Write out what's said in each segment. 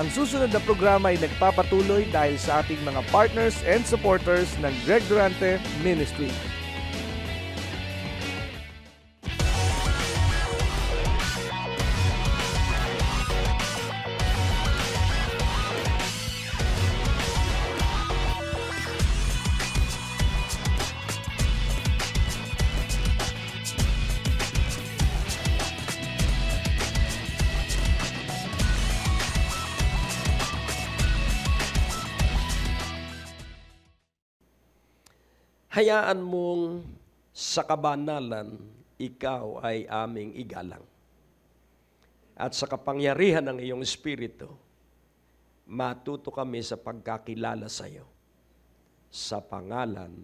Ang susunod na programa ay nagpapatuloy dahil sa ating mga partners and supporters ng Greg Durante Ministry. hayaan mong sa kabanalan, ikaw ay aming igalang. At sa kapangyarihan ng iyong espiritu, matuto kami sa pagkakilala sa iyo sa pangalan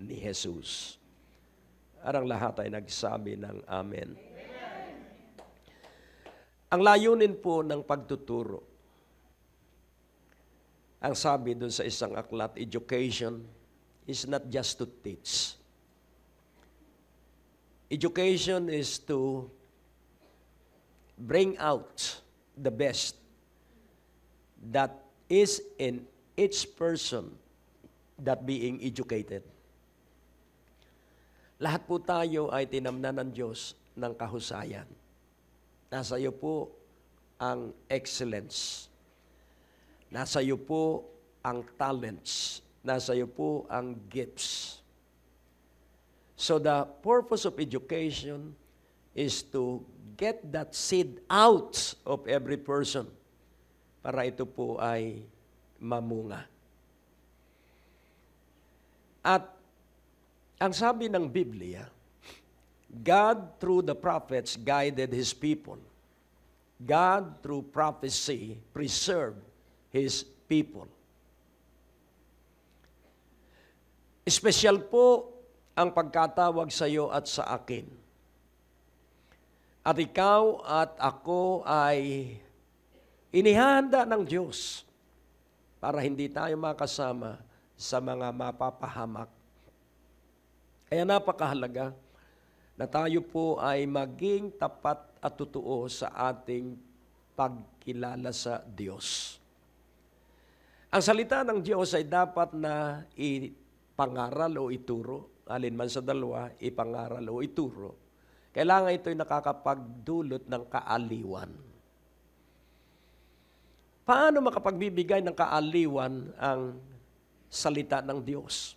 ni Jesus. Arang lahat ay nagsabi ng Amen. Amen. Ang layunin po ng pagtuturo, ang sabi doon sa isang aklat, education, is not just to teach. Education is to bring out the best that is in each person that being educated. Lahat po tayo ay tinamnan ng Diyos ng kahusayan. Nasa iyo po ang excellence. Nasa iyo po ang talents Nasa iyo po ang gifts. So the purpose of education is to get that seed out of every person para ito po ay mamunga. At ang sabi ng Biblia, God through the prophets guided His people. God through prophecy preserved His people. Espesyal po ang pagkatawag sa iyo at sa akin. At ikaw at ako ay inihanda ng Diyos para hindi tayo makasama sa mga mapapahamak. Kaya napakahalaga na tayo po ay maging tapat at totoo sa ating pagkilala sa Diyos. Ang salita ng Diyos ay dapat na i pangaral o ituro, alin man sa dalawa, ipangaral o ituro. Kailangan ito'y nakakapagdulot ng kaaliwan. Paano makapagbibigay ng kaaliwan ang salita ng Diyos?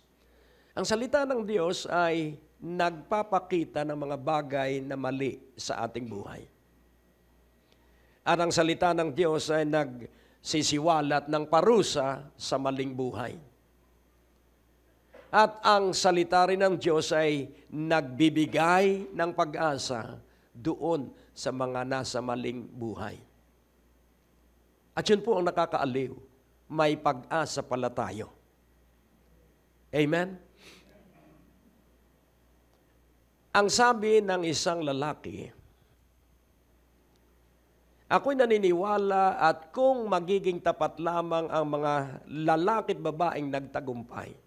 Ang salita ng Diyos ay nagpapakita ng mga bagay na mali sa ating buhay. At ang salita ng Diyos ay nagsisiwalat ng parusa sa maling buhay. At ang salita rin ng Diyos ay nagbibigay ng pag-asa doon sa mga nasa maling buhay. At yun po ang nakakaaliw. May pag-asa pala tayo. Amen? Ang sabi ng isang lalaki, Ako'y naniniwala at kung magiging tapat lamang ang mga lalaki at babaeng nagtagumpay,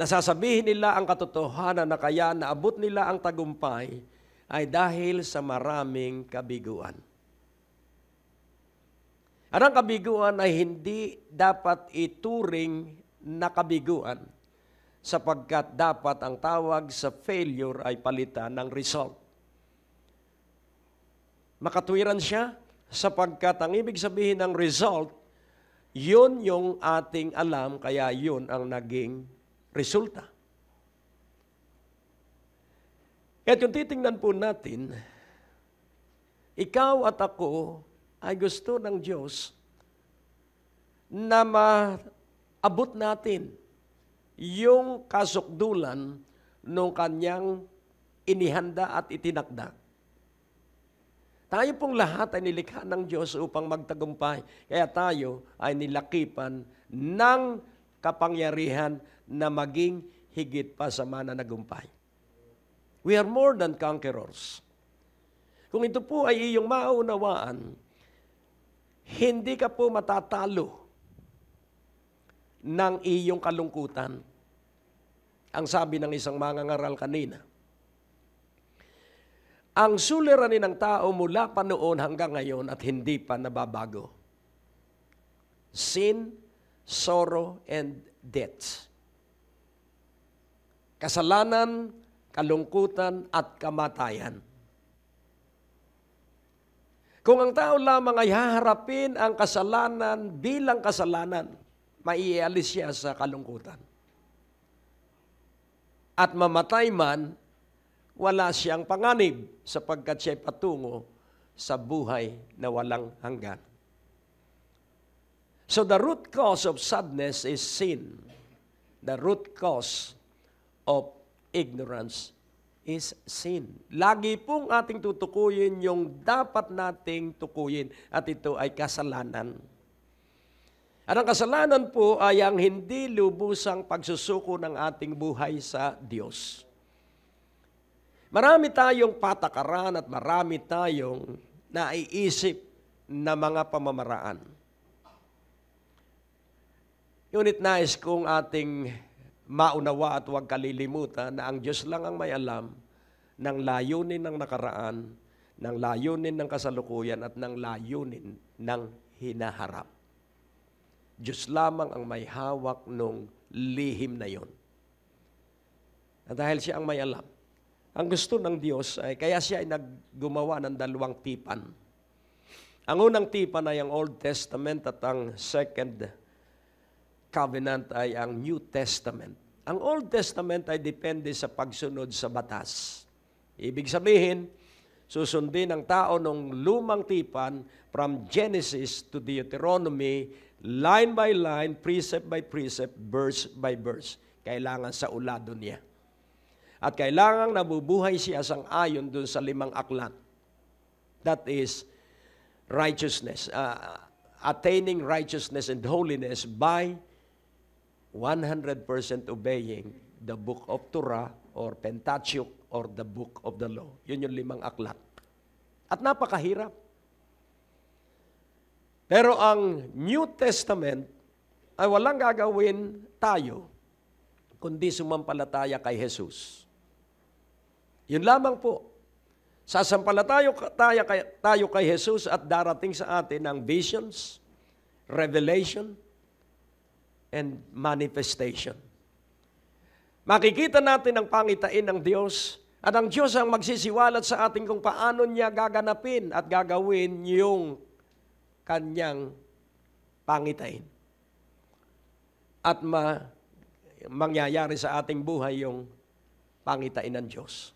Nasasabihin nila ang katotohanan na kaya naabot nila ang tagumpay ay dahil sa maraming kabiguan. At ang kabiguan ay hindi dapat ituring na kabiguan sapagkat dapat ang tawag sa failure ay palitan ng result. Makatwiran siya sapagkat ang ibig sabihin ng result, yun yung ating alam, kaya yun ang naging resulta. At yung titingnan po natin, ikaw at ako ay gusto ng Diyos na maabot natin yung kasukdulan ng kanyang inihanda at itinakda. Tayo pong lahat ay nilikha ng Diyos upang magtagumpay. Kaya tayo ay nilakipan ng kapangyarihan na maging higit pa sa mananagumpay. We are more than conquerors. Kung ito po ay iyong maunawaan, hindi ka po matatalo ng iyong kalungkutan. Ang sabi ng isang mga ngaral kanina. Ang suliranin ng tao mula pa noon hanggang ngayon at hindi pa nababago. Sin, sorrow, and death kasalanan, kalungkutan, at kamatayan. Kung ang tao lamang ay haharapin ang kasalanan bilang kasalanan, maiialis siya sa kalungkutan. At mamatay man, wala siyang panganib sapagkat siya'y patungo sa buhay na walang hanggan. So the root cause of sadness is sin. The root cause of ignorance is sin. Lagi pong ating tutukuyin yung dapat nating tukuyin at ito ay kasalanan. At ang kasalanan po ay ang hindi lubusang pagsusuko ng ating buhay sa Diyos. Marami tayong patakaran at marami tayong naiisip na mga pamamaraan. Ngunit nais kong ating Maunawa at huwag kalilimutan na ang Diyos lang ang may alam ng layunin ng nakaraan, ng layunin ng kasalukuyan at ng layunin ng hinaharap. Diyos lamang ang may hawak nung lihim na yon. At dahil siya ang may alam, ang gusto ng Diyos ay kaya siya ay naggumawa ng dalawang tipan. Ang unang tipan ay ang Old Testament at ang second Covenant ay ang New Testament. Ang Old Testament ay depende sa pagsunod sa batas. Ibig sabihin, susundin ng tao ng lumang tipan from Genesis to Deuteronomy, line by line, precept by precept, verse by verse. Kailangan sa ulado niya. At kailangan nabubuhay siya sang ayon dun sa limang aklat. That is righteousness, uh, attaining righteousness and holiness by 100% obeying the book of Torah or Pentateuch or the book of the law. Yun yung limang aklat. At napakahirap. Pero ang New Testament ay walang gagawin tayo kundi sumampalataya kay Jesus. Yun lamang po. Sasampalataya tayo, kay, tayo kay Jesus at darating sa atin ang visions, revelation, revelation, and manifestation. Makikita natin ang pangitain ng Diyos at ang Diyos ang magsisiwalat sa atin kung paano niya gaganapin at gagawin yung kanyang pangitain. At ma, mangyayari sa ating buhay yung pangitain ng Diyos.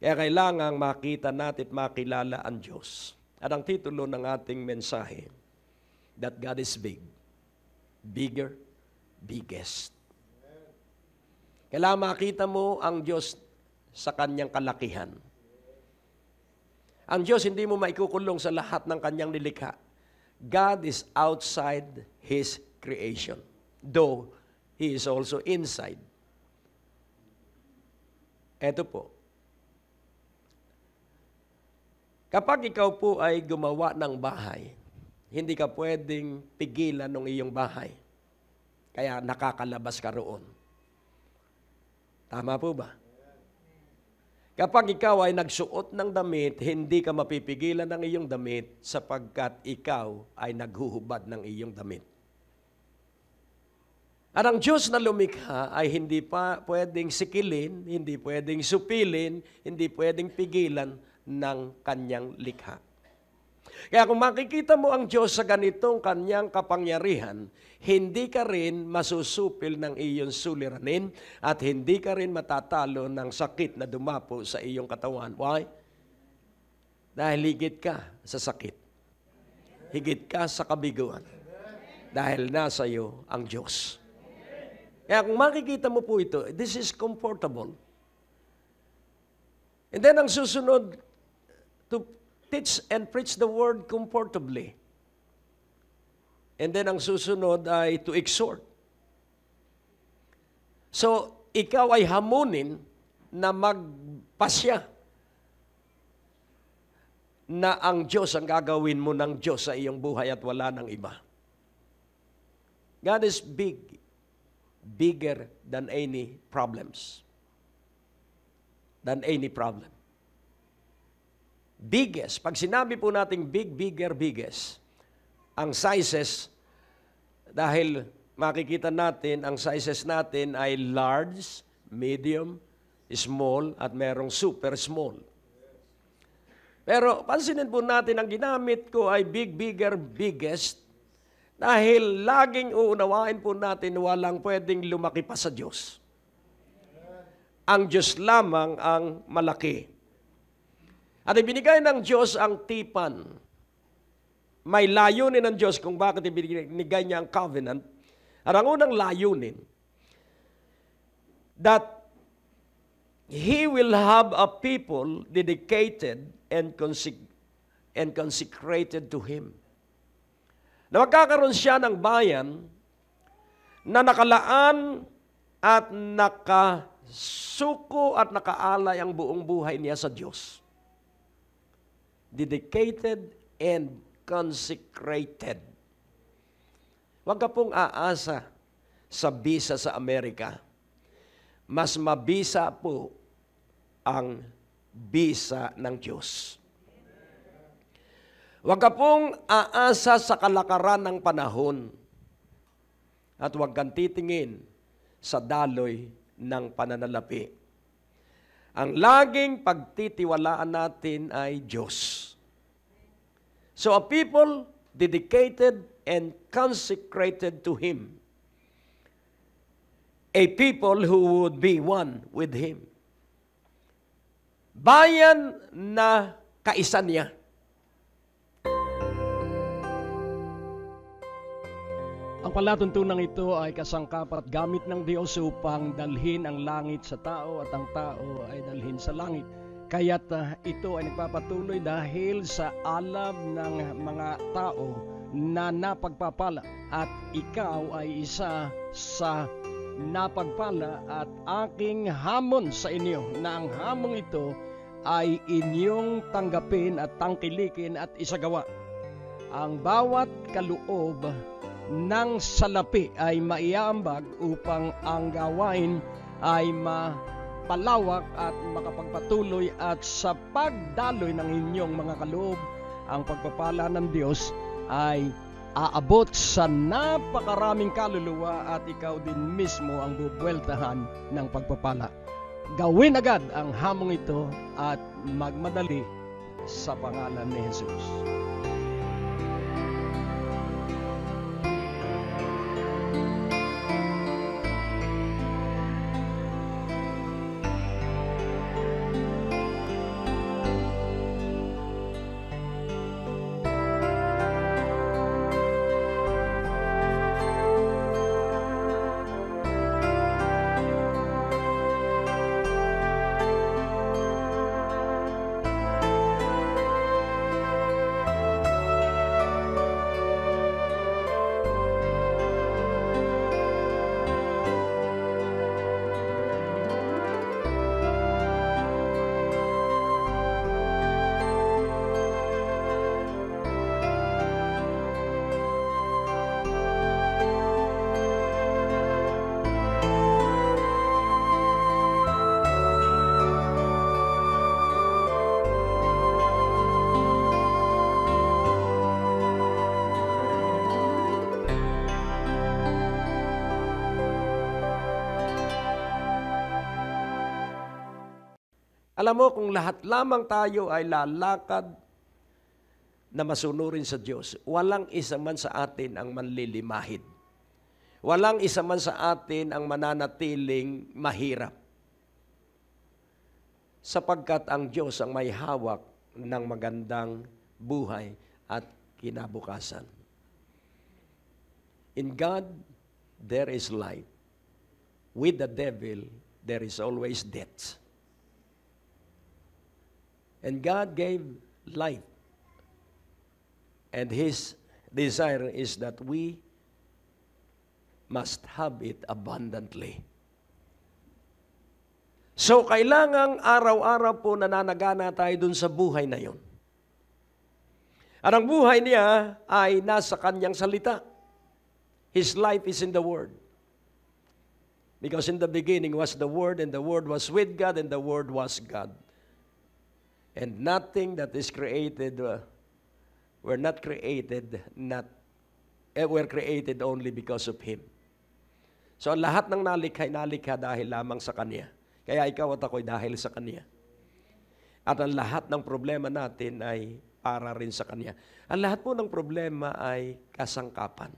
Kaya kailangang makita natin at makilala ang Diyos. At ang titulo ng ating mensahe, That God is Big bigger, biggest. Kailangan makita mo ang Diyos sa kanyang kalakihan. Ang Diyos hindi mo maikukulong sa lahat ng kanyang nilikha. God is outside His creation. Though, He is also inside. Eto po. Kapag ikaw po ay gumawa ng bahay, hindi ka pwedeng pigilan ng iyong bahay. Kaya nakakalabas ka roon. Tama po ba? Kapag ikaw ay nagsuot ng damit, hindi ka mapipigilan ng iyong damit sapagkat ikaw ay naghuhubad ng iyong damit. At ang Diyos na lumikha ay hindi pa pwedeng sikilin, hindi pwedeng supilin, hindi pwedeng pigilan ng kanyang likha. Kaya kung makikita mo ang Diyos sa ganitong kanyang kapangyarihan, hindi ka rin masusupil ng iyong suliranin at hindi ka rin matatalo ng sakit na dumapo sa iyong katawan. Why? Dahil higit ka sa sakit. Higit ka sa kabiguan. Dahil nasa iyo ang Diyos. Kaya kung makikita mo po ito, this is comfortable. And then ang susunod teach and preach the word comfortably. And then ang susunod ay to exhort. So, ikaw ay hamunin na magpasya na ang Diyos ang gagawin mo ng Diyos sa iyong buhay at wala ng iba. God is big, bigger than any problems. Than any problem biggest. Pag sinabi po nating big, bigger, biggest, ang sizes, dahil makikita natin, ang sizes natin ay large, medium, small, at merong super small. Pero pansinin po natin, ang ginamit ko ay big, bigger, biggest dahil laging uunawain po natin walang pwedeng lumaki pa sa Diyos. Ang Diyos lamang ang malaki. At ibinigay ng Diyos ang tipan. May layunin ng Diyos kung bakit ibinigay niya ang covenant. At ang unang layunin, that He will have a people dedicated and, consec- and consecrated to Him. Na magkakaroon siya ng bayan na nakalaan at nakasuko at nakaalay ang buong buhay niya sa Diyos dedicated, and consecrated. Huwag ka pong aasa sa visa sa Amerika. Mas mabisa po ang visa ng Diyos. Huwag ka pong aasa sa kalakaran ng panahon at huwag kang titingin sa daloy ng pananalapi ang laging pagtitiwalaan natin ay Diyos. So a people dedicated and consecrated to Him. A people who would be one with Him. Bayan na kaisa niya palatuntunang ito ay kasangkapat gamit ng Diyos upang dalhin ang langit sa tao at ang tao ay dalhin sa langit. Kaya't uh, ito ay nagpapatuloy dahil sa alab ng mga tao na napagpapala at ikaw ay isa sa napagpala at aking hamon sa inyo na ang hamong ito ay inyong tanggapin at tangkilikin at isagawa. Ang bawat kaluob ng salapi ay maiaambag upang ang gawain ay mapalawak at makapagpatuloy at sa pagdaloy ng inyong mga kaloob, ang pagpapala ng Diyos ay aabot sa napakaraming kaluluwa at ikaw din mismo ang bubueltahan ng pagpapala. Gawin agad ang hamong ito at magmadali sa pangalan ni Jesus. Alam mo, kung lahat lamang tayo ay lalakad na masunurin sa Diyos, walang isa man sa atin ang manlilimahid. Walang isa man sa atin ang mananatiling mahirap. Sapagkat ang Diyos ang may hawak ng magandang buhay at kinabukasan. In God, there is light. With the devil, there is always death. And God gave life. And His desire is that we must have it abundantly. So, kailangang araw-araw po nananagana tayo dun sa buhay na yon. At ang buhay niya ay nasa kanyang salita. His life is in the Word. Because in the beginning was the Word, and the Word was with God, and the Word was God. And nothing that is created, uh, were not created, not, eh, were created only because of Him. So ang lahat ng nalikha, nalikha dahil lamang sa Kanya. Kaya ikaw at ako'y dahil sa Kanya. At ang lahat ng problema natin ay para rin sa Kanya. Ang lahat po ng problema ay kasangkapan.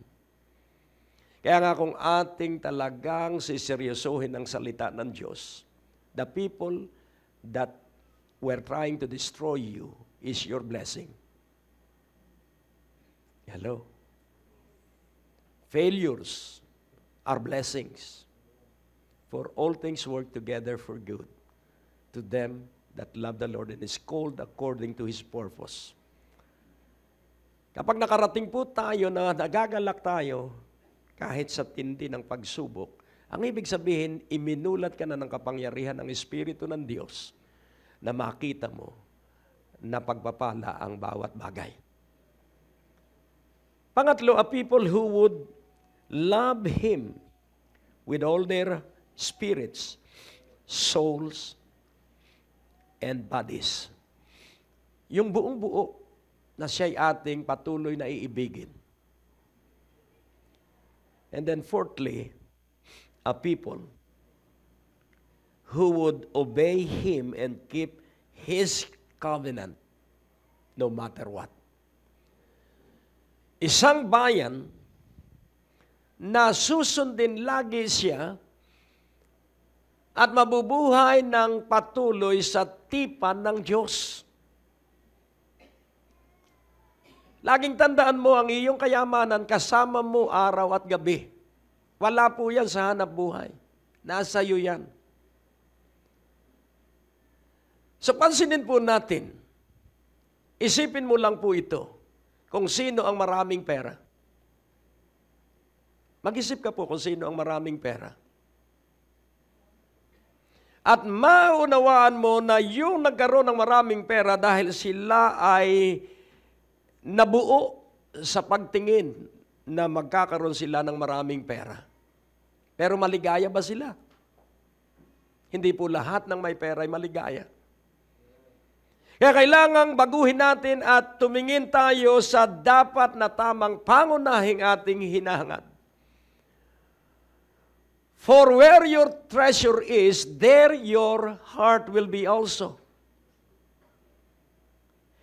Kaya nga kung ating talagang siseryosohin ang salita ng Diyos, the people that were trying to destroy you is your blessing. Hello? Failures are blessings. For all things work together for good to them that love the Lord and is called according to His purpose. Kapag nakarating po tayo na nagagalak tayo, kahit sa tindi ng pagsubok, ang ibig sabihin, iminulat ka na ng kapangyarihan ng Espiritu ng Diyos na makita mo na pagpapala ang bawat bagay. Pangatlo, a people who would love Him with all their spirits, souls, and bodies. Yung buong buo na siya'y ating patuloy na iibigin. And then fourthly, a people who would obey Him and keep His covenant no matter what. Isang bayan na susundin lagi siya at mabubuhay ng patuloy sa tipan ng Diyos. Laging tandaan mo ang iyong kayamanan kasama mo araw at gabi. Wala po yan sa hanap buhay. Nasa iyo yan. So pansinin po natin, isipin mo lang po ito, kung sino ang maraming pera. Mag-isip ka po kung sino ang maraming pera. At maunawaan mo na yung nagkaroon ng maraming pera dahil sila ay nabuo sa pagtingin na magkakaroon sila ng maraming pera. Pero maligaya ba sila? Hindi po lahat ng may pera ay maligaya. Kaya kailangang baguhin natin at tumingin tayo sa dapat na tamang pangunahing ating hinahangad. For where your treasure is, there your heart will be also.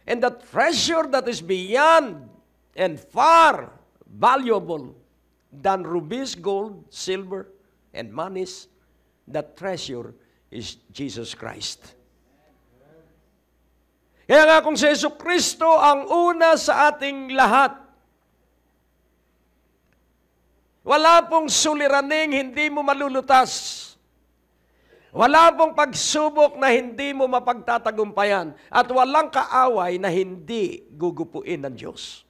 And the treasure that is beyond and far valuable than rubies, gold, silver, and monies, that treasure is Jesus Christ. Kaya nga kung si Yesu Kristo ang una sa ating lahat, wala pong suliraning hindi mo malulutas. Wala pong pagsubok na hindi mo mapagtatagumpayan at walang kaaway na hindi gugupuin ng Diyos.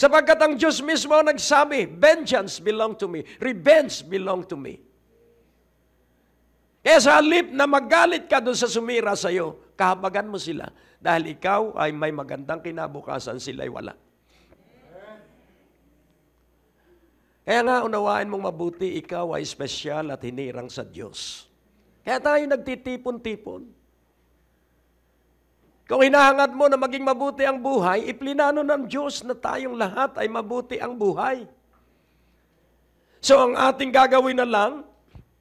Sapagkat ang Diyos mismo nagsabi, vengeance belong to me, revenge belong to me. Kaya sa halip na magalit ka doon sa sumira sa iyo, Kahabagan mo sila. Dahil ikaw ay may magandang kinabukasan, sila ay wala. Kaya nga, unawain mong mabuti, ikaw ay special at hinirang sa Diyos. Kaya tayo nagtitipon-tipon. Kung hinahangad mo na maging mabuti ang buhay, iplinano ng Diyos na tayong lahat ay mabuti ang buhay. So ang ating gagawin na lang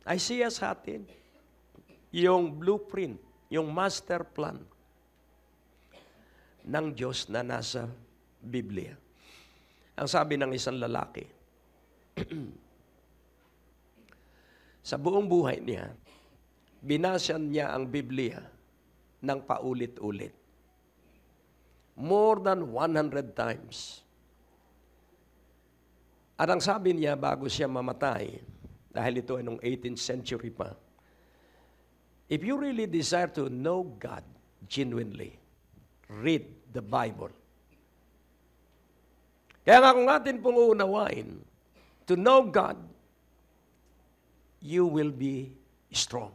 ay siya sa atin yung blueprint yung master plan ng Diyos na nasa Biblia. Ang sabi ng isang lalaki, sa buong buhay niya, binasan niya ang Biblia ng paulit-ulit. More than 100 times. At ang sabi niya bago siya mamatay, dahil ito ay noong 18th century pa, If you really desire to know God genuinely, read the Bible. Kaya nga kung natin pong uunawain, to know God, you will be strong.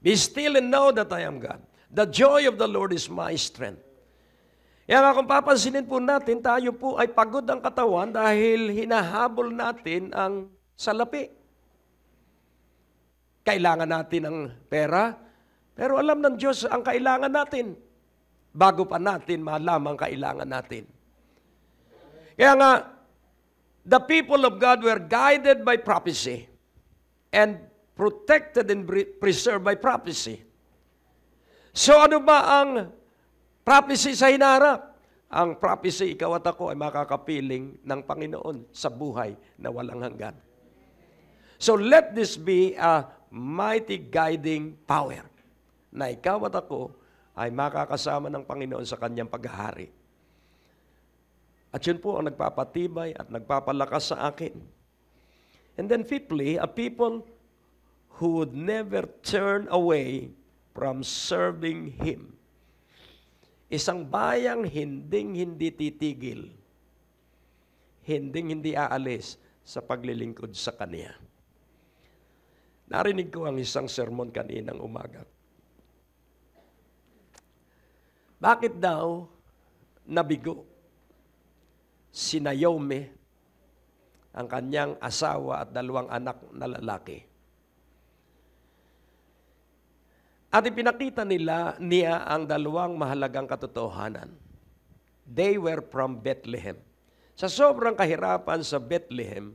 Be still and know that I am God. The joy of the Lord is my strength. Kaya nga kung papansinin po natin, tayo po ay pagod ang katawan dahil hinahabol natin ang salapi. Kailangan natin ng pera, pero alam ng Diyos ang kailangan natin bago pa natin malaman kailangan natin. Kaya nga, the people of God were guided by prophecy and protected and preserved by prophecy. So ano ba ang prophecy sa hinaharap? Ang prophecy, ikaw at ako, ay makakapiling ng Panginoon sa buhay na walang hanggan. So let this be a mighty guiding power na ikaw at ako ay makakasama ng Panginoon sa kanyang paghahari. At yun po ang nagpapatibay at nagpapalakas sa akin. And then fifthly, a people who would never turn away from serving Him. Isang bayang hinding-hindi titigil, hinding-hindi aalis sa paglilingkod sa Kanya. Narinig ko ang isang sermon kaninang umaga. Bakit daw nabigo si Naomi ang kanyang asawa at dalawang anak na lalaki? At ipinakita nila niya ang dalawang mahalagang katotohanan. They were from Bethlehem. Sa sobrang kahirapan sa Bethlehem,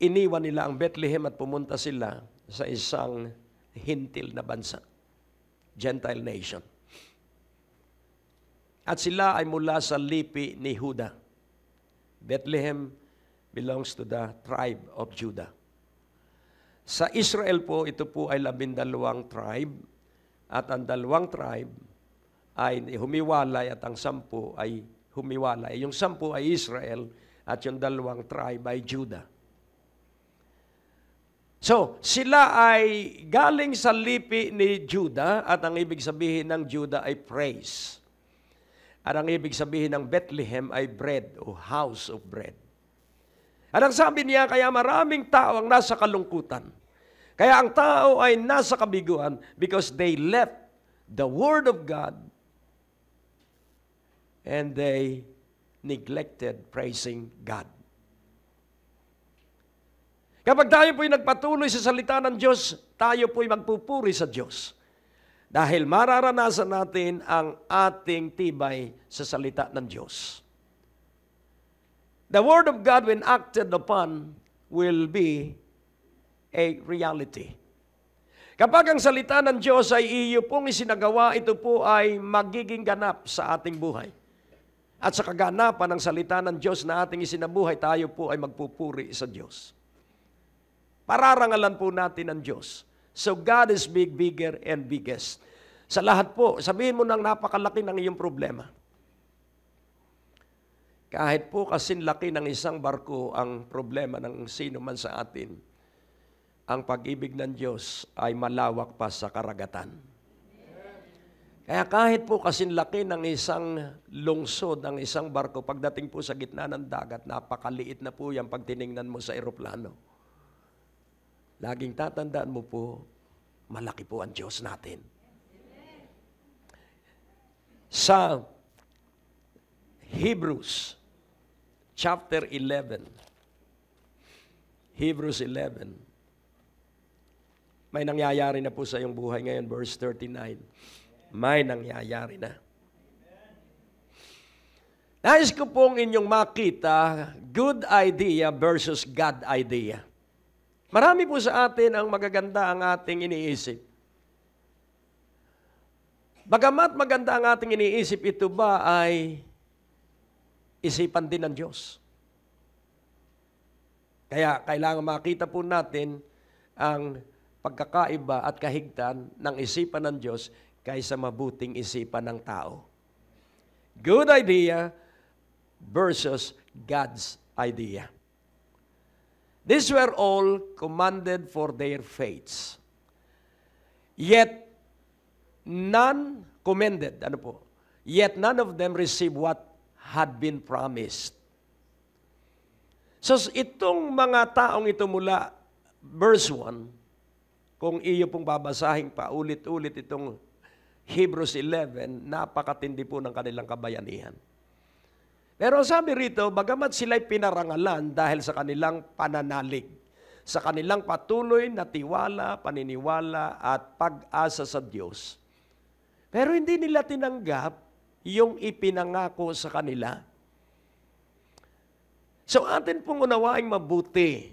iniwan nila ang Bethlehem at pumunta sila sa isang hintil na bansa, Gentile nation. At sila ay mula sa lipi ni Huda. Bethlehem belongs to the tribe of Judah. Sa Israel po, ito po ay labindalawang tribe at ang dalawang tribe ay humiwalay at ang sampu ay humiwalay. Yung sampu ay Israel at yung dalawang tribe ay Judah. So, sila ay galing sa lipi ni Juda at ang ibig sabihin ng Juda ay praise. At ang ibig sabihin ng Bethlehem ay bread o house of bread. At ang sabi niya, kaya maraming tao ang nasa kalungkutan. Kaya ang tao ay nasa kabiguan because they left the Word of God and they neglected praising God. Kapag tayo po'y nagpatuloy sa salita ng Diyos, tayo po'y magpupuri sa Diyos. Dahil mararanasan natin ang ating tibay sa salita ng Diyos. The Word of God, when acted upon, will be a reality. Kapag ang salita ng Diyos ay iyo pong isinagawa, ito po ay magiging ganap sa ating buhay. At sa kaganapan ng salita ng Diyos na ating isinabuhay, tayo po ay magpupuri sa Diyos. Pararangalan po natin ang Diyos. So God is big, bigger, and biggest. Sa lahat po, sabihin mo nang napakalaki ng iyong problema. Kahit po kasing laki ng isang barko ang problema ng sino man sa atin, ang pag-ibig ng Diyos ay malawak pa sa karagatan. Kaya kahit po kasing laki ng isang lungsod, ng isang barko, pagdating po sa gitna ng dagat, napakaliit na po yan pag tiningnan mo sa eroplano. Laging tatandaan mo po, malaki po ang Diyos natin. Sa Hebrews chapter 11, Hebrews 11, may nangyayari na po sa iyong buhay ngayon, verse 39. May nangyayari na. Nais ko pong inyong makita, good idea versus God idea. Marami po sa atin ang magaganda ang ating iniisip. Bagamat maganda ang ating iniisip, ito ba ay isipan din ng Diyos? Kaya kailangan makita po natin ang pagkakaiba at kahigtan ng isipan ng Diyos kaysa mabuting isipan ng tao. Good idea versus God's idea. These were all commanded for their faiths. Yet, none commended. Ano po? Yet none of them received what had been promised. So, itong mga taong ito mula verse 1, kung iyo pong babasahin pa ulit-ulit itong Hebrews 11, napakatindi po ng kanilang kabayanihan. Pero sabi rito, bagamat sila'y pinarangalan dahil sa kanilang pananalig, sa kanilang patuloy na tiwala, paniniwala at pag-asa sa Diyos. Pero hindi nila tinanggap yung ipinangako sa kanila. So atin pong unawaing mabuti.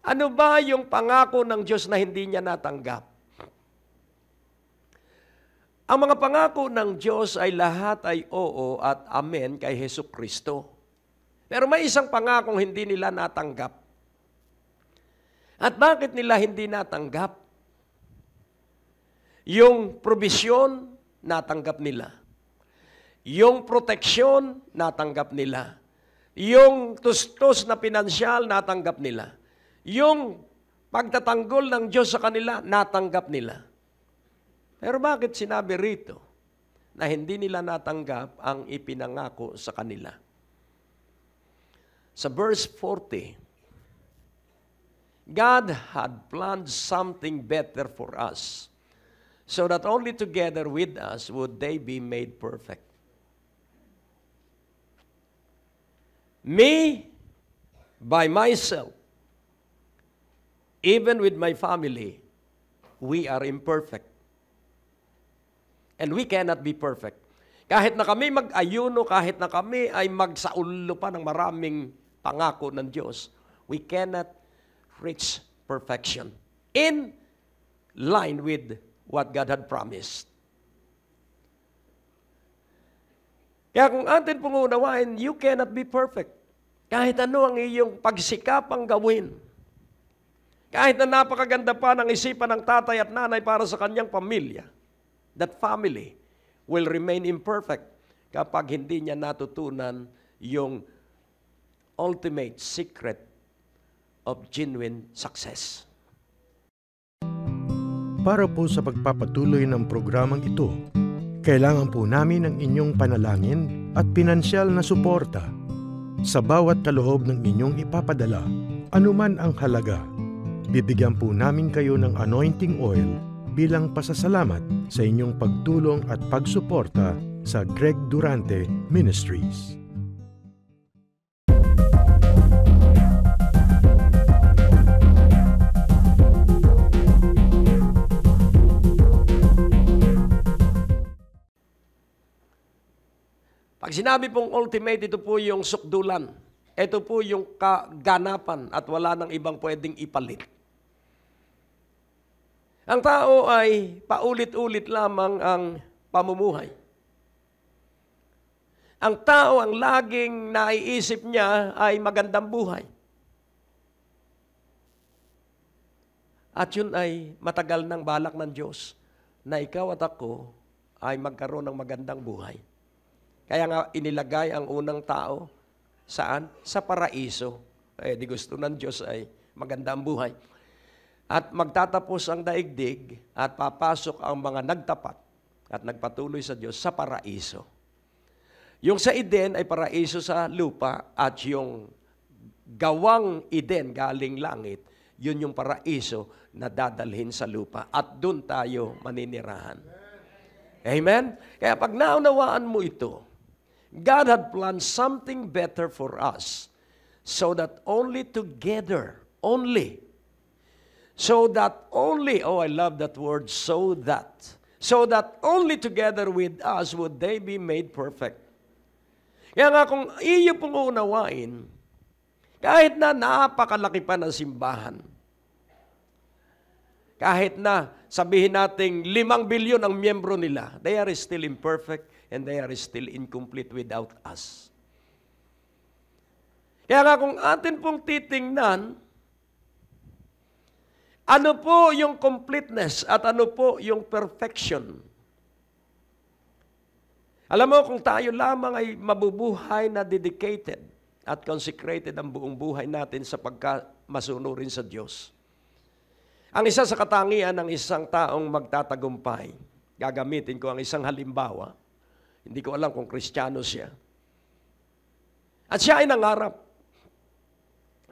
Ano ba yung pangako ng Diyos na hindi niya natanggap? Ang mga pangako ng Diyos ay lahat ay oo at amen kay Heso Kristo. Pero may isang pangakong hindi nila natanggap. At bakit nila hindi natanggap? Yung provision natanggap nila. Yung proteksyon, natanggap nila. Yung tustos na pinansyal, natanggap nila. Yung pagtatanggol ng Diyos sa kanila, natanggap nila. Pero bakit sinabi rito na hindi nila natanggap ang ipinangako sa kanila? Sa verse 40, God had planned something better for us so that only together with us would they be made perfect. Me, by myself, even with my family, we are imperfect. And we cannot be perfect. Kahit na kami mag-ayuno, kahit na kami ay magsaulo pa ng maraming pangako ng Diyos, we cannot reach perfection in line with what God had promised. Kaya kung atin pong unawain, you cannot be perfect. Kahit ano ang iyong ang gawin. Kahit na napakaganda pa ng isipan ng tatay at nanay para sa kanyang pamilya that family will remain imperfect kapag hindi niya natutunan yung ultimate secret of genuine success. Para po sa pagpapatuloy ng programang ito, kailangan po namin ang inyong panalangin at pinansyal na suporta sa bawat kaloob ng inyong ipapadala, anuman ang halaga. Bibigyan po namin kayo ng anointing oil bilang pasasalamat sa inyong pagtulong at pagsuporta sa Greg Durante Ministries. Pag sinabi pong ultimate, ito po yung sukdulan. Ito po yung kaganapan at wala nang ibang pwedeng ipalit. Ang tao ay paulit-ulit lamang ang pamumuhay. Ang tao ang laging naiisip niya ay magandang buhay. At yun ay matagal ng balak ng Diyos na ikaw at ako ay magkaroon ng magandang buhay. Kaya nga inilagay ang unang tao saan? Sa paraiso. Eh di gusto ng Diyos ay magandang buhay. At magtatapos ang daigdig at papasok ang mga nagtapat at nagpatuloy sa Diyos sa paraiso. Yung sa Eden ay paraiso sa lupa at yung gawang Eden galing langit, yun yung paraiso na dadalhin sa lupa at doon tayo maninirahan. Amen? Kaya pag naunawaan mo ito, God had planned something better for us so that only together, only So that only, oh, I love that word, so that. So that only together with us would they be made perfect. Kaya nga kung iyo pong unawain, kahit na napakalaki pa ng simbahan, kahit na sabihin nating limang bilyon ang miyembro nila, they are still imperfect and they are still incomplete without us. Kaya nga kung atin pong titingnan, ano po yung completeness at ano po yung perfection? Alam mo, kung tayo lamang ay mabubuhay na dedicated at consecrated ang buong buhay natin sa pagkamasunurin sa Diyos. Ang isa sa katangian ng isang taong magtatagumpay, gagamitin ko ang isang halimbawa, hindi ko alam kung kristyano siya. At siya ay nangarap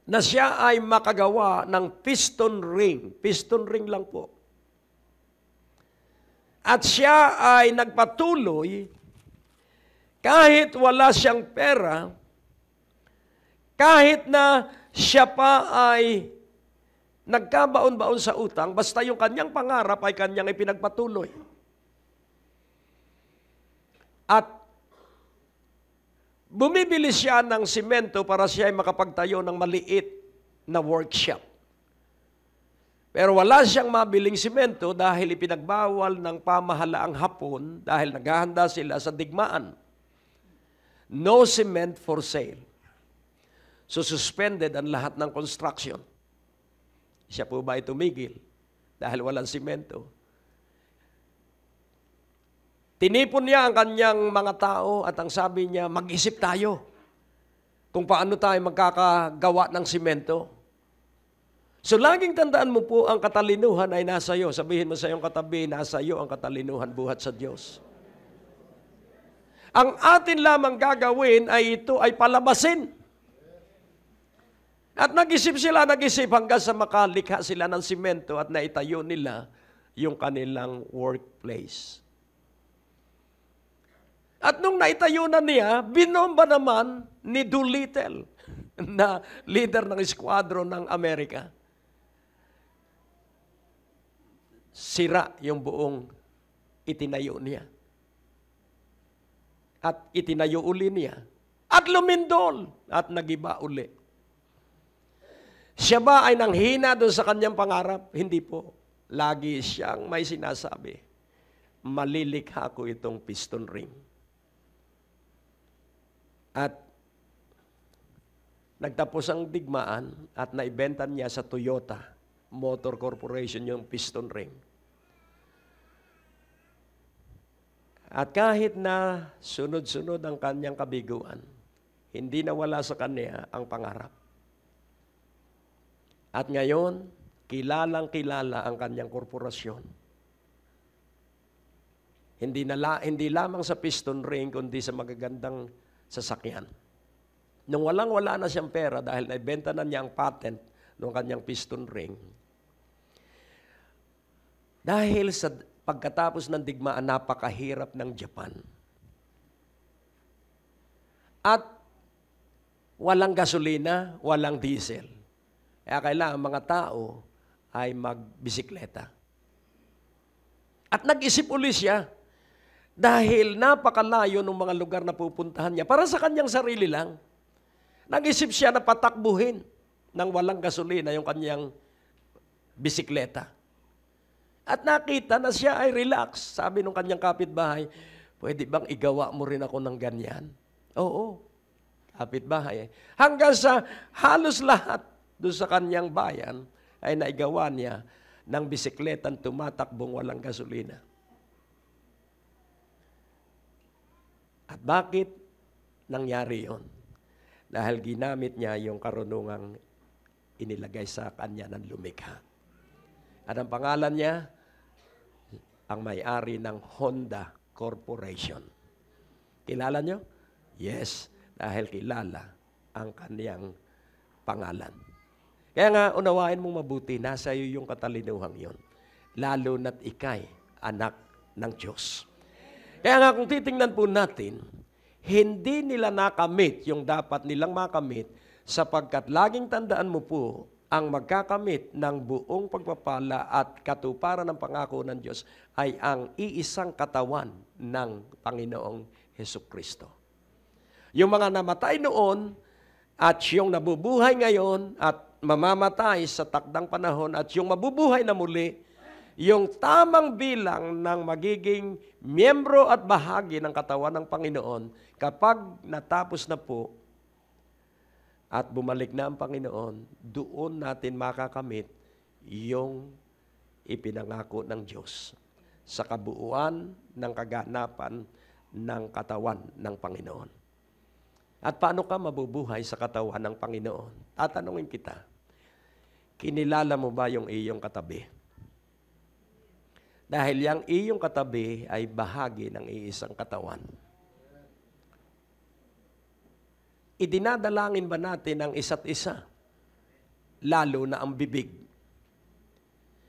na siya ay makagawa ng piston ring. Piston ring lang po. At siya ay nagpatuloy kahit wala siyang pera, kahit na siya pa ay nagkabaon-baon sa utang, basta yung kanyang pangarap ay kanyang ipinagpatuloy. At Bumibili siya ng simento para siya ay makapagtayo ng maliit na workshop. Pero wala siyang mabiling simento dahil ipinagbawal ng pamahalaang hapon dahil naghahanda sila sa digmaan. No cement for sale. So suspended ang lahat ng construction. Siya po ba ay tumigil dahil walang simento? Tinipon niya ang kanyang mga tao at ang sabi niya, mag-isip tayo kung paano tayo magkakagawa ng simento. So laging tandaan mo po, ang katalinuhan ay nasa iyo. Sabihin mo sa iyong katabi, nasa iyo ang katalinuhan buhat sa Diyos. Ang atin lamang gagawin ay ito ay palabasin. At nag-isip sila, nag-isip hanggang sa makalikha sila ng simento at naitayo nila yung kanilang workplace. At nung naitayo na niya, binomba naman ni Doolittle na leader ng eskwadro ng Amerika. Sira yung buong itinayo niya. At itinayo uli niya. At lumindol. At nagiba uli. Siya ba ay nanghina doon sa kanyang pangarap? Hindi po. Lagi siyang may sinasabi, malilikha ko itong piston ring at nagtapos ang digmaan at naibenta niya sa Toyota Motor Corporation yung piston ring. At kahit na sunod-sunod ang kanyang kabiguan, hindi nawala sa kanya ang pangarap. At ngayon, kilalang kilala ang kanyang korporasyon. Hindi, na la, hindi lamang sa piston ring, kundi sa magagandang sasakyan. Nung walang-wala na siyang pera dahil naibenta na niya ang patent ng kanyang piston ring, dahil sa pagkatapos ng digmaan, napakahirap ng Japan. At walang gasolina, walang diesel. Kaya kailangan mga tao ay magbisikleta. At nag-isip uli siya, dahil napakalayo ng mga lugar na pupuntahan niya. Para sa kanyang sarili lang, nag-isip siya na patakbuhin ng walang gasolina yung kanyang bisikleta. At nakita na siya ay relax. Sabi nung kanyang kapitbahay, pwede bang igawa mo rin ako ng ganyan? Oo, kapitbahay. Hanggang sa halos lahat doon sa kanyang bayan ay naigawa niya ng bisikletang tumatakbong walang gasolina. At bakit nangyari yon? Dahil ginamit niya yung karunungang inilagay sa kanya ng lumikha. At ang pangalan niya, ang may-ari ng Honda Corporation. Kilala niyo? Yes, dahil kilala ang kanyang pangalan. Kaya nga, unawain mong mabuti, nasa iyo yung katalinuhang yon. Lalo na't ikay, anak ng Diyos. Kaya nga kung titingnan po natin, hindi nila nakamit yung dapat nilang makamit sapagkat laging tandaan mo po ang magkakamit ng buong pagpapala at katuparan ng pangako ng Diyos ay ang iisang katawan ng Panginoong Heso Kristo. Yung mga namatay noon at yung nabubuhay ngayon at mamamatay sa takdang panahon at yung mabubuhay na muli yung tamang bilang ng magiging miyembro at bahagi ng katawan ng Panginoon kapag natapos na po at bumalik na ang Panginoon, doon natin makakamit yung ipinangako ng Diyos sa kabuuan ng kaganapan ng katawan ng Panginoon. At paano ka mabubuhay sa katawan ng Panginoon? Tatanungin kita, kinilala mo ba yung iyong katabi? Dahil yang iyong katabi ay bahagi ng iisang katawan. Idinadalangin ba natin ang isa't isa? Lalo na ang bibig.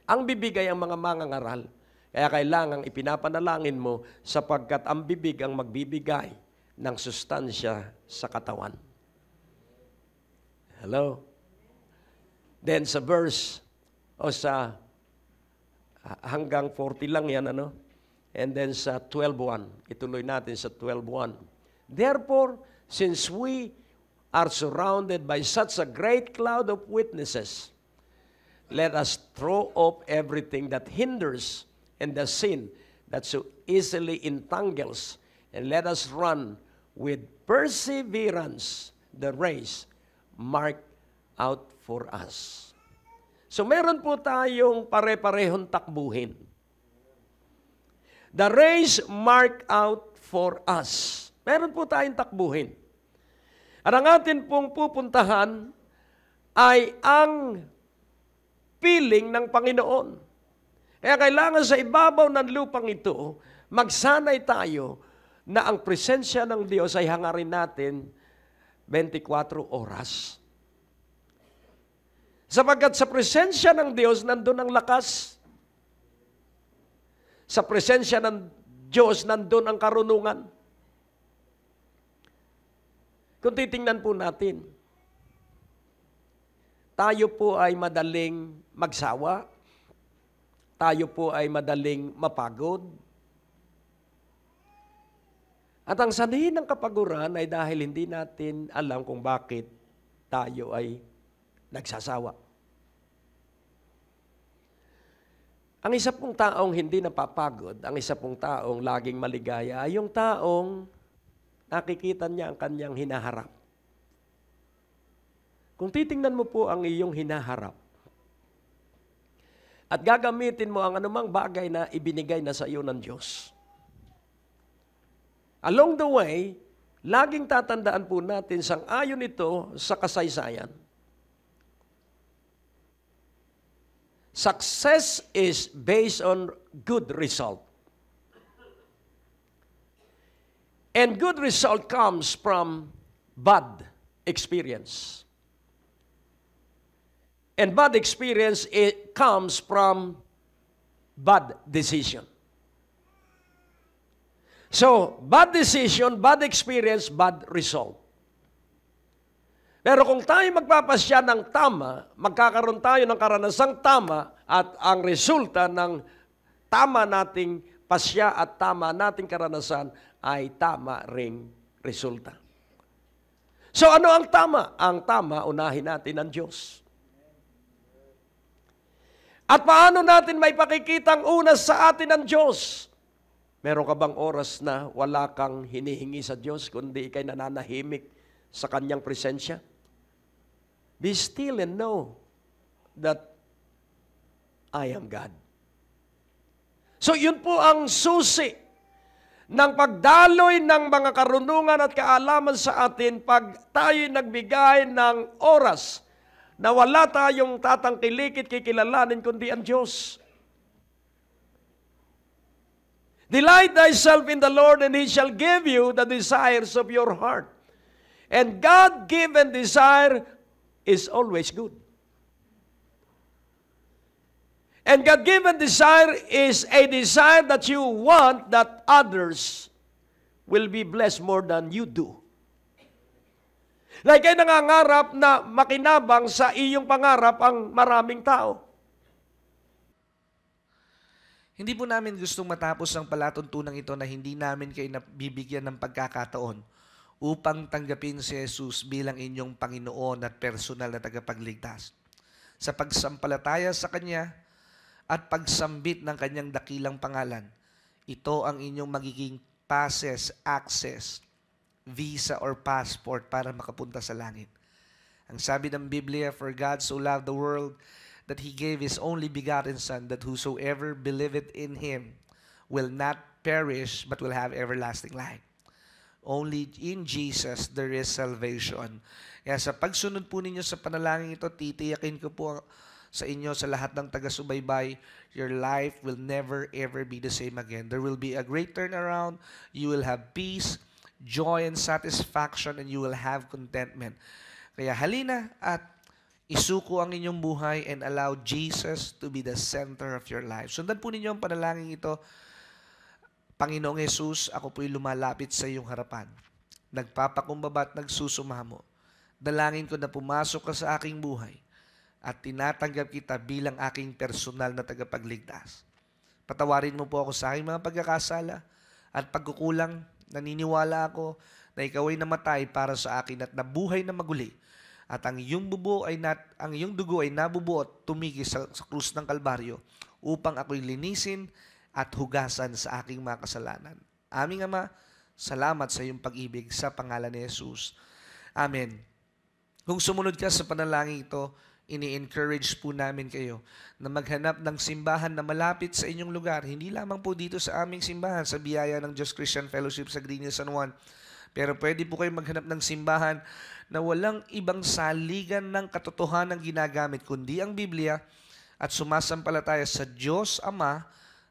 Ang bibig ay ang mga mangangaral. Kaya kailangan ipinapanalangin mo sapagkat ang bibig ang magbibigay ng sustansya sa katawan. Hello? Then sa verse o sa hanggang 40 lang yan, ano? And then sa 12.1, ituloy natin sa 12.1. Therefore, since we are surrounded by such a great cloud of witnesses, let us throw off everything that hinders and the sin that so easily entangles, and let us run with perseverance the race marked out for us. So meron po tayong pare-parehong takbuhin. The race marked out for us. Meron po tayong takbuhin. At ang atin pong pupuntahan ay ang piling ng Panginoon. Kaya kailangan sa ibabaw ng lupang ito, magsanay tayo na ang presensya ng Diyos ay hangarin natin 24 oras. Sapagkat sa presensya ng Diyos, nandun ang lakas. Sa presensya ng Diyos, nandun ang karunungan. Kung titingnan po natin, tayo po ay madaling magsawa, tayo po ay madaling mapagod. At ang sanhi ng kapaguran ay dahil hindi natin alam kung bakit tayo ay nagsasawa. Ang isa pong taong hindi napapagod, ang isa pong taong laging maligaya, ay yung taong nakikita niya ang kanyang hinaharap. Kung titingnan mo po ang iyong hinaharap, at gagamitin mo ang anumang bagay na ibinigay na sa iyo ng Diyos. Along the way, laging tatandaan po natin sang ayon ito sa kasaysayan. Success is based on good result. And good result comes from bad experience. And bad experience it comes from bad decision. So, bad decision, bad experience, bad result. Pero kung tayo magpapasya ng tama, magkakaroon tayo ng karanasang tama at ang resulta ng tama nating pasya at tama nating karanasan ay tama ring resulta. So ano ang tama? Ang tama, unahin natin ang Diyos. At paano natin may ang una sa atin ang Diyos? Meron ka bang oras na wala kang hinihingi sa Diyos, kundi ikay nananahimik sa Kanyang presensya? Be still and know that I am God. So yun po ang susi ng pagdaloy ng mga karunungan at kaalaman sa atin pag tayo nagbigay ng oras na wala tayong tatangkilikit kikilalanin kundi ang Diyos. Delight thyself in the Lord and He shall give you the desires of your heart. And God-given desire is always good. And God-given desire is a desire that you want that others will be blessed more than you do. Like ay nangangarap na makinabang sa iyong pangarap ang maraming tao. Hindi po namin gustong matapos ang palatuntunang ito na hindi namin kayo nabibigyan ng pagkakataon upang tanggapin si Jesus bilang inyong Panginoon at personal na tagapagligtas. Sa pagsampalataya sa Kanya at pagsambit ng Kanyang dakilang pangalan, ito ang inyong magiging passes, access, visa or passport para makapunta sa langit. Ang sabi ng Biblia, For God so loved the world that He gave His only begotten Son that whosoever believeth in Him will not perish but will have everlasting life. Only in Jesus there is salvation. Kaya sa pagsunod po ninyo sa panalangin ito, titiyakin ko po sa inyo, sa lahat ng taga-subaybay, your life will never ever be the same again. There will be a great turnaround. You will have peace, joy, and satisfaction, and you will have contentment. Kaya halina at Isuko ang inyong buhay and allow Jesus to be the center of your life. Sundan po ninyo ang panalangin ito Panginoong Yesus, ako po'y lumalapit sa iyong harapan. Nagpapakumbaba at nagsusumamo. Dalangin ko na pumasok ka sa aking buhay at tinatanggap kita bilang aking personal na tagapagligtas. Patawarin mo po ako sa aking mga pagkakasala at pagkukulang. Naniniwala ako na ikaw ay namatay para sa akin at nabuhay na maguli. At ang iyong, bubo ay nat, ang iyong dugo ay nabubuo at tumigis sa, sa krus ng Kalbaryo upang ako'y linisin at hugasan sa aking mga kasalanan. Aming Ama, salamat sa iyong pag-ibig sa pangalan ni Jesus. Amen. Kung sumunod ka sa panalangin ito, ini-encourage po namin kayo na maghanap ng simbahan na malapit sa inyong lugar. Hindi lamang po dito sa aming simbahan, sa biyaya ng Just Christian Fellowship sa Green San Juan. Pero pwede po kayo maghanap ng simbahan na walang ibang saligan ng katotohanan ginagamit kundi ang Biblia at sumasampalataya sa Diyos Ama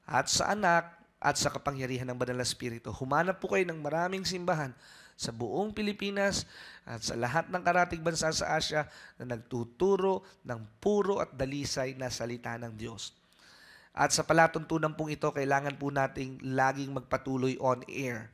at sa anak at sa kapangyarihan ng Banal na Espiritu. Humanap po kayo ng maraming simbahan sa buong Pilipinas at sa lahat ng karatig bansa sa Asya na nagtuturo ng puro at dalisay na salita ng Diyos. At sa palatuntunan pong ito, kailangan po nating laging magpatuloy on air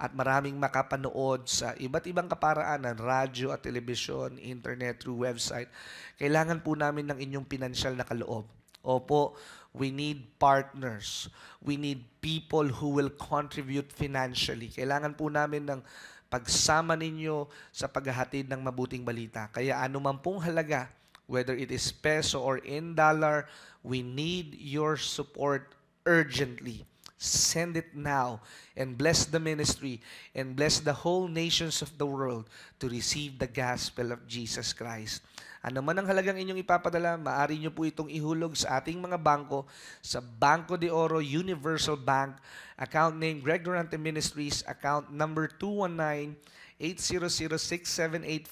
at maraming makapanood sa iba't ibang kaparaanan, radyo at telebisyon, internet, through website. Kailangan po namin ng inyong pinansyal na kaloob. Opo, We need partners. We need people who will contribute financially. Kailangan po namin ng pagsama ninyo sa paghahatid ng mabuting balita. Kaya anumang pong halaga, whether it is peso or in dollar, we need your support urgently. Send it now and bless the ministry and bless the whole nations of the world to receive the gospel of Jesus Christ. Ano man ang halagang inyong ipapadala, maaari nyo po itong ihulog sa ating mga bangko sa Banco de Oro Universal Bank, account name Greg Durante Ministries, account number 219 8006784.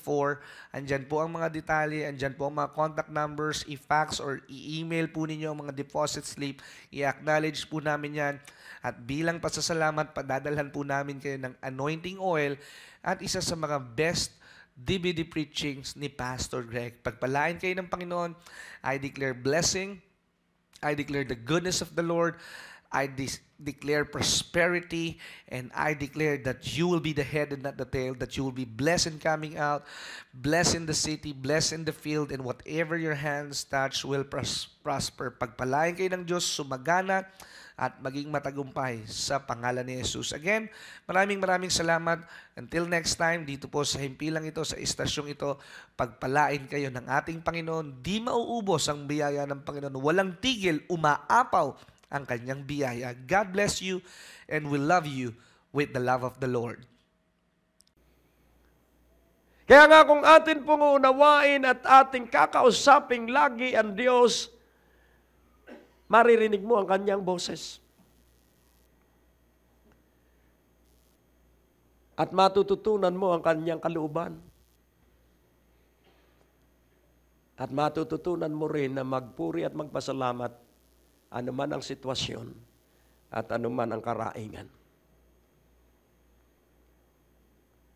Andyan po ang mga detalye, andyan po ang mga contact numbers, i-fax or i-email po ninyo ang mga deposit slip. I-acknowledge po namin yan at bilang pasasalamat, padadalhan po namin kayo ng anointing oil at isa sa mga best DVD preachings ni Pastor Greg. Pagpalain kayo ng Panginoon, I declare blessing, I declare the goodness of the Lord, I de- declare prosperity and I declare that you will be the head and not the tail, that you will be blessed in coming out, blessed in the city, blessed in the field, and whatever your hands touch will pros- prosper. Pagpalain kayo ng Diyos, sumagana, at maging matagumpay sa pangalan ni Jesus. Again, maraming maraming salamat. Until next time, dito po sa himpilang ito, sa istasyong ito, pagpalain kayo ng ating Panginoon. Di mauubos ang biyaya ng Panginoon. Walang tigil, umaapaw ang kanyang biyaya. God bless you and we love you with the love of the Lord. Kaya nga kung atin pong unawain at ating kakausaping lagi ang Diyos, maririnig mo ang kanyang boses. At matututunan mo ang kanyang kalooban. At matututunan mo rin na magpuri at magpasalamat anuman ang sitwasyon at anuman ang karaingan.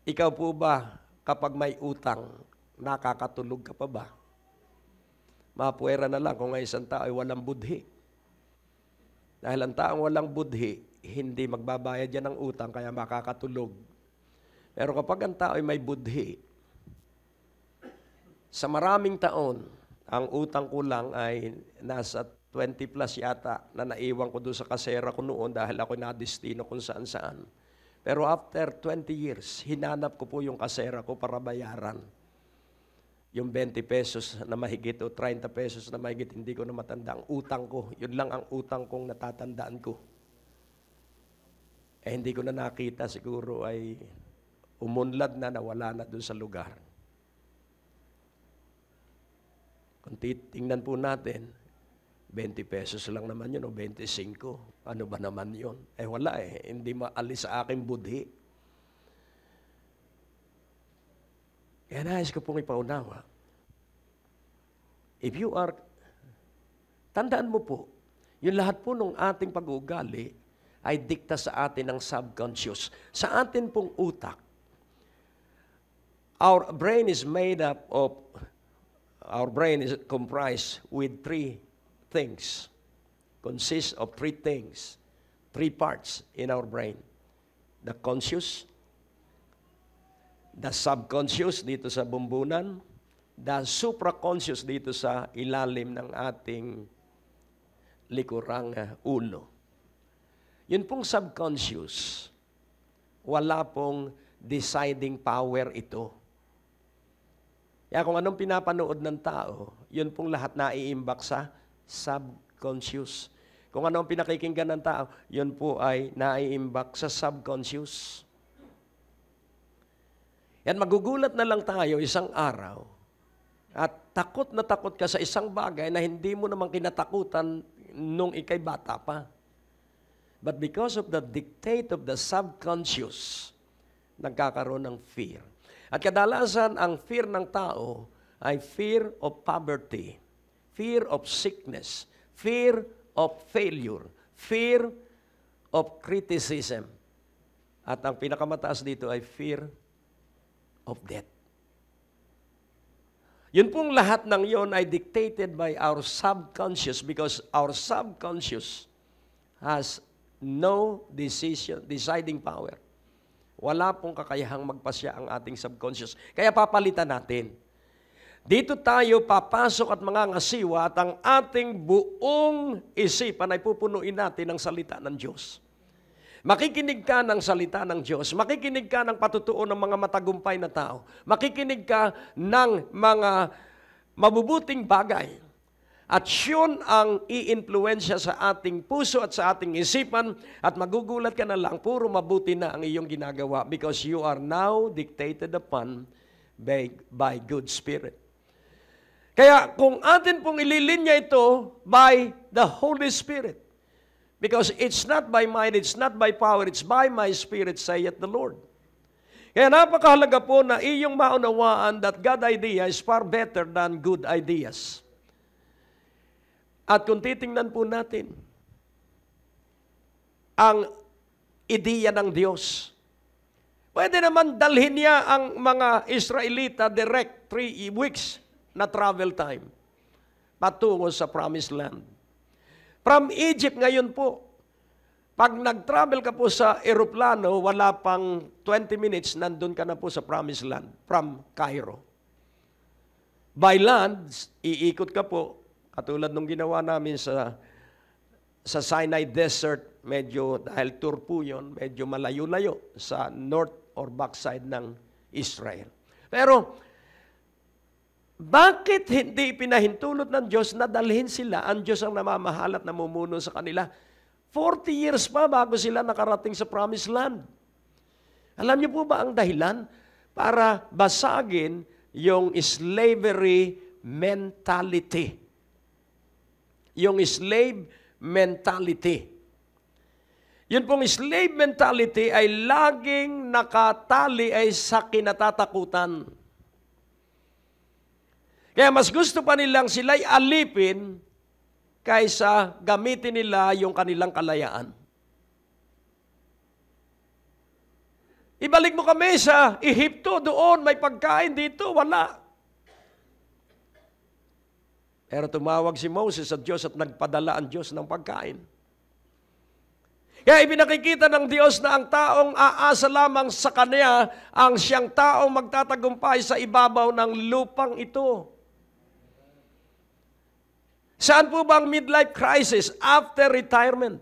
Ikaw po ba, kapag may utang, nakakatulog ka pa ba? Mapuwera na lang kung ang isang tao ay walang budhi. Dahil ang taong walang budhi, hindi magbabayad yan ng utang, kaya makakatulog. Pero kapag ang tao ay may budhi, sa maraming taon, ang utang ko lang ay nasa 20 plus yata na naiwan ko doon sa kasera ko noon dahil ako na-destino kung saan-saan. Pero after 20 years, hinanap ko po yung kasera ko para bayaran yung 20 pesos na mahigit o 30 pesos na mahigit, hindi ko na matanda. Ang utang ko, yun lang ang utang kong natatandaan ko. Eh, hindi ko na nakita siguro ay umunlad na nawala na doon sa lugar. Kung titingnan po natin, 20 pesos lang naman yun o 25. Ano ba naman yun? Eh wala eh, hindi maalis sa aking budhi. Kaya nais ko pong ipaunawa. If you are, tandaan mo po, yung lahat po ng ating pag-uugali ay dikta sa atin ng subconscious. Sa atin pong utak, our brain is made up of, our brain is comprised with three things. Consists of three things, three parts in our brain. The conscious, The subconscious dito sa bumbunan, the supraconscious dito sa ilalim ng ating likurang ah, ulo. Yun pong subconscious, wala pong deciding power ito. Kaya kung anong pinapanood ng tao, yun pong lahat na iimbak sa subconscious. Kung anong pinakikinggan ng tao, yun po ay naiimbak sa subconscious. Yan, magugulat na lang tayo isang araw at takot na takot ka sa isang bagay na hindi mo naman kinatakutan nung ikay bata pa. But because of the dictate of the subconscious, nagkakaroon ng fear. At kadalasan, ang fear ng tao ay fear of poverty, fear of sickness, fear of failure, fear of criticism. At ang pinakamataas dito ay fear of death. Yun pong lahat ng yon ay dictated by our subconscious because our subconscious has no decision, deciding power. Wala pong kakayahang magpasya ang ating subconscious. Kaya papalitan natin. Dito tayo papasok at mga ngasiwa at ang ating buong isipan ay pupunuin natin ng salita ng Diyos. Makikinig ka ng salita ng Diyos. Makikinig ka ng patutuo ng mga matagumpay na tao. Makikinig ka ng mga mabubuting bagay. At yun ang iimpluensya sa ating puso at sa ating isipan at magugulat ka na lang, puro mabuti na ang iyong ginagawa because you are now dictated upon by, by good spirit. Kaya kung atin pong ililinya ito by the Holy Spirit, Because it's not by might, it's not by power, it's by my spirit, saith the Lord. Kaya napakahalaga po na iyong maunawaan that God idea is far better than good ideas. At kung titingnan po natin, ang ideya ng Diyos. Pwede naman dalhin niya ang mga Israelita direct three weeks na travel time patungo sa promised land. From Egypt ngayon po, pag nag-travel ka po sa eroplano, wala pang 20 minutes, nandun ka na po sa promised land from Cairo. By land, iikot ka po, katulad nung ginawa namin sa sa Sinai Desert, medyo, dahil tour po yun, medyo malayo-layo sa north or backside ng Israel. Pero bakit hindi pinahintulot ng Diyos na dalhin sila? Ang Diyos ang namamahal at namumuno sa kanila. 40 years pa bago sila nakarating sa Promised Land. Alam niyo po ba ang dahilan para basagin yung slavery mentality? Yung slave mentality. Yun pong slave mentality ay laging nakatali ay sa kinatatakutan. Kaya mas gusto pa nilang sila'y alipin kaysa gamitin nila yung kanilang kalayaan. Ibalik mo kami sa Ehipto, doon may pagkain dito, wala. Pero tumawag si Moses sa Diyos at nagpadala ang Diyos ng pagkain. Kaya ipinakikita ng Diyos na ang taong aasa lamang sa Kanya ang siyang taong magtatagumpay sa ibabaw ng lupang ito. Saan po ba ang midlife crisis after retirement?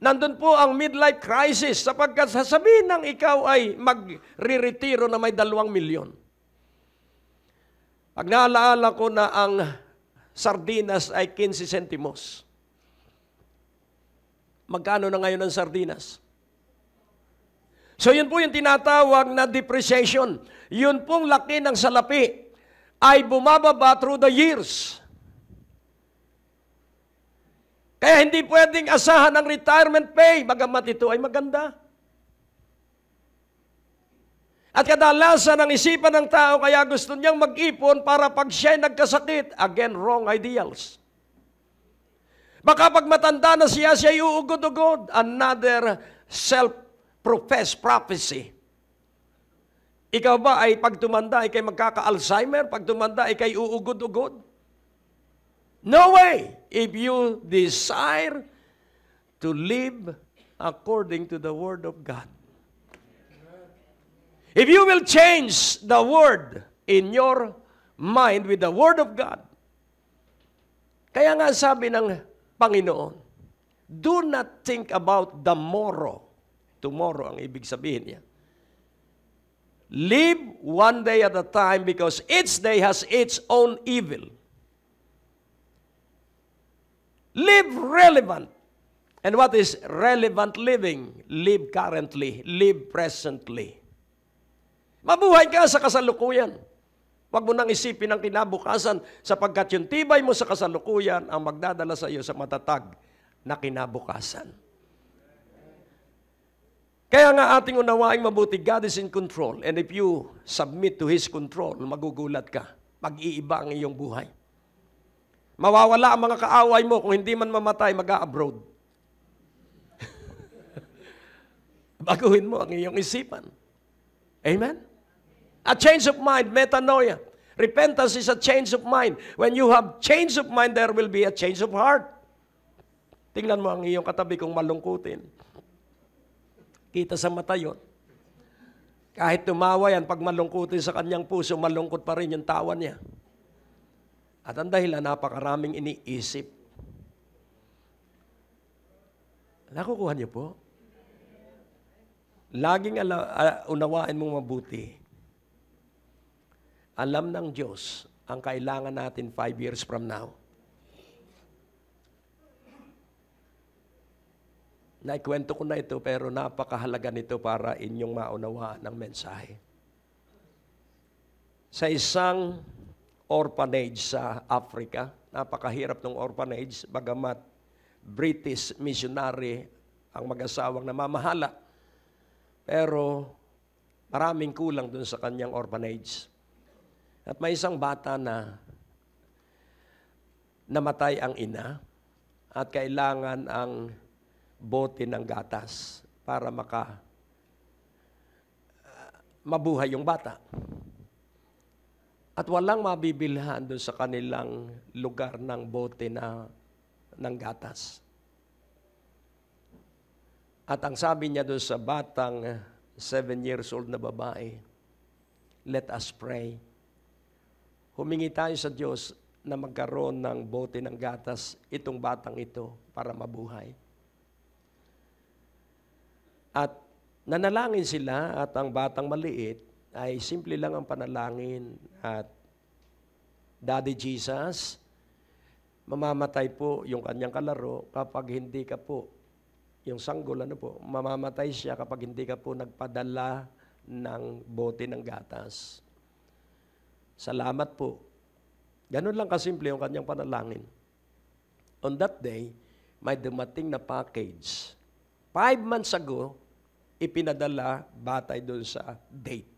Nandun po ang midlife crisis sapagkat sasabihin ng ikaw ay magriritiro na may dalawang milyon. Pag naalaala ko na ang sardinas ay 15 centimos. Magkano na ngayon ang sardinas? So yun po yung tinatawag na depreciation. Yun pong laki ng salapi ay bumababa through the years. Kaya hindi pwedeng asahan ang retirement pay, bagamat ito ay maganda. At kadalasan ang isipan ng tao kaya gusto niyang mag-ipon para pag siya'y nagkasakit, again, wrong ideals. Baka pag matanda na siya, siya'y uugod-ugod. Another self-professed prophecy. Ikaw ba ay pagtumanda, tumanda ay kay magkaka-Alzheimer? Pagtumanda, tumanda ay kay uugod-ugod? No way! If you desire to live according to the Word of God. If you will change the Word in your mind with the Word of God, kaya nga sabi ng Panginoon, do not think about the morrow. Tomorrow ang ibig sabihin niya. Live one day at a time because each day has its own evil. Live relevant. And what is relevant living? Live currently. Live presently. Mabuhay ka sa kasalukuyan. Huwag mo nang isipin ang kinabukasan sapagkat yung tibay mo sa kasalukuyan ang magdadala sa iyo sa matatag na kinabukasan. Kaya nga ating unawaing mabuti, God is in control. And if you submit to His control, magugulat ka. Mag-iiba ang iyong buhay. Mawawala ang mga kaaway mo kung hindi man mamatay, mag-a-abroad. Baguhin mo ang iyong isipan. Amen? A change of mind, metanoia. Repentance is a change of mind. When you have change of mind, there will be a change of heart. Tingnan mo ang iyong katabi kung malungkutin. Kita sa mata yun. Kahit tumawa yan, pag malungkutin sa kanyang puso, malungkot pa rin yung tawa niya. At ang dahilan, napakaraming iniisip. Nakukuha niyo po? Laging ala, uh, unawain mong mabuti. Alam ng Diyos ang kailangan natin five years from now. Naikwento ko na ito pero napakahalaga nito para inyong maunawaan ng mensahe. Sa isang orphanage sa Africa. Napakahirap ng orphanage, bagamat British missionary ang mag-asawang namamahala. Pero maraming kulang dun sa kanyang orphanage. At may isang bata na namatay ang ina at kailangan ang bote ng gatas para maka uh, mabuhay yung bata. At walang mabibilhan doon sa kanilang lugar ng bote na ng gatas. At ang sabi niya doon sa batang eh, seven years old na babae, let us pray. Humingi tayo sa Diyos na magkaroon ng bote ng gatas itong batang ito para mabuhay. At nanalangin sila at ang batang maliit ay simple lang ang panalangin at Daddy Jesus, mamamatay po yung kanyang kalaro kapag hindi ka po, yung sanggol ano po, mamamatay siya kapag hindi ka po nagpadala ng bote ng gatas. Salamat po. Ganun lang kasimple yung kanyang panalangin. On that day, may dumating na package. Five months ago, ipinadala batay doon sa date.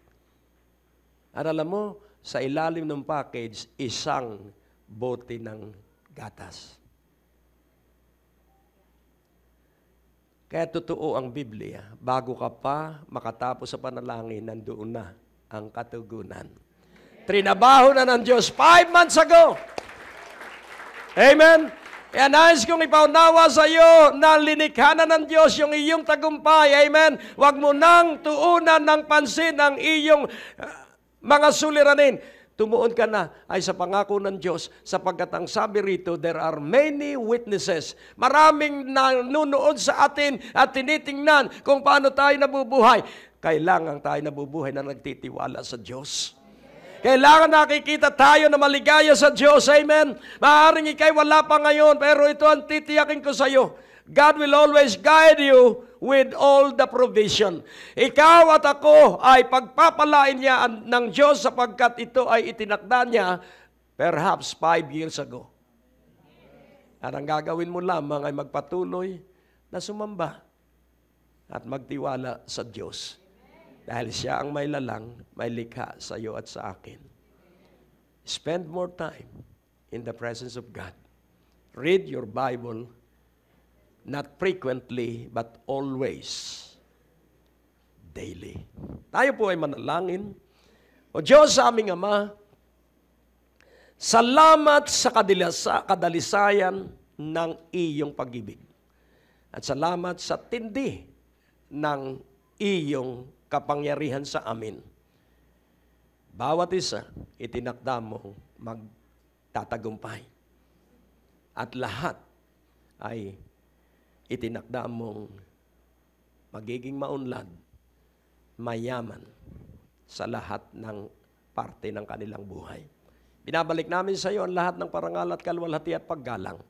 At alam mo, sa ilalim ng package, isang bote ng gatas. Kaya totoo ang Biblia, bago ka pa makatapos sa panalangin, nandoon na ang katugunan. Trinabaho na ng Diyos five months ago. Amen? Kaya nais kong ipaunawa sa iyo na linikha na ng Diyos yung iyong tagumpay. Amen? Huwag mo nang tuunan ng pansin ang iyong mga suliranin, tumuon ka na ay sa pangako ng Diyos sapagkat ang sabi rito, there are many witnesses. Maraming nanonood sa atin at tinitingnan kung paano tayo nabubuhay. Kailangan tayo nabubuhay na nagtitiwala sa Diyos. Kailangan nakikita tayo na maligaya sa Diyos. Amen. Maaring ikay wala pa ngayon, pero ito ang titiyakin ko sa iyo. God will always guide you with all the provision. Ikaw at ako ay pagpapalain niya ng Diyos sapagkat ito ay itinakda niya perhaps five years ago. At ang gagawin mo lamang ay magpatuloy na sumamba at magtiwala sa Diyos. Dahil siya ang may lalang, may likha sa iyo at sa akin. Spend more time in the presence of God. Read your Bible Not frequently, but always. Daily. Tayo po ay manalangin. O Diyos, aming Ama, salamat sa kadilasa, kadalisayan ng iyong pag-ibig. At salamat sa tindi ng iyong kapangyarihan sa amin. Bawat isa, itinakda mong magtatagumpay. At lahat ay itinakda mong magiging maunlad, mayaman sa lahat ng parte ng kanilang buhay. Binabalik namin sa iyo ang lahat ng parangal at kalwalhati at paggalang.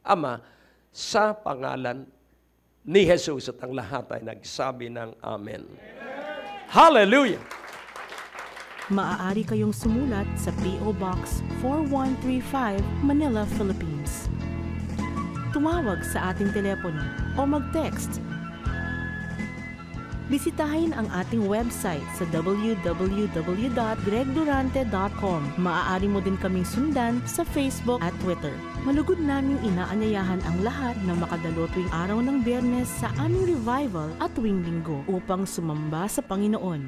Ama, sa pangalan ni Jesus at ang lahat ay nagsabi ng Amen. Amen. Hallelujah! Maaari kayong sumulat sa P.O. Box 4135, Manila, Philippines tumawag sa ating telepono o mag-text. Bisitahin ang ating website sa www.gregdurante.com. Maaari mo din kaming sundan sa Facebook at Twitter. Malugod naming inaanyayahan ang lahat na makadalo tuwing araw ng biyernes sa aming revival at tuwing linggo upang sumamba sa Panginoon.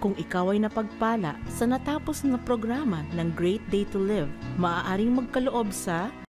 Kung ikaw ay napagpala sa natapos na programa ng Great Day to Live, maaaring magkaloob sa